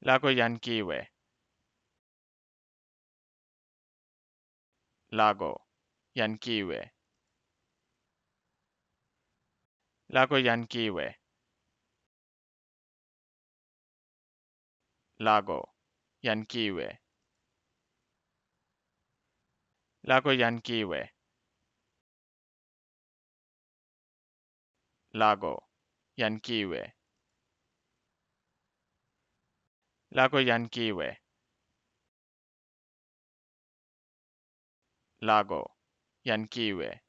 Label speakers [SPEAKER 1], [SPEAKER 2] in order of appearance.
[SPEAKER 1] 那個人機會，
[SPEAKER 2] 那個人機會，那個人機會，那個人機會，那個人機會，那個人機會。那個人機會，那個人機會。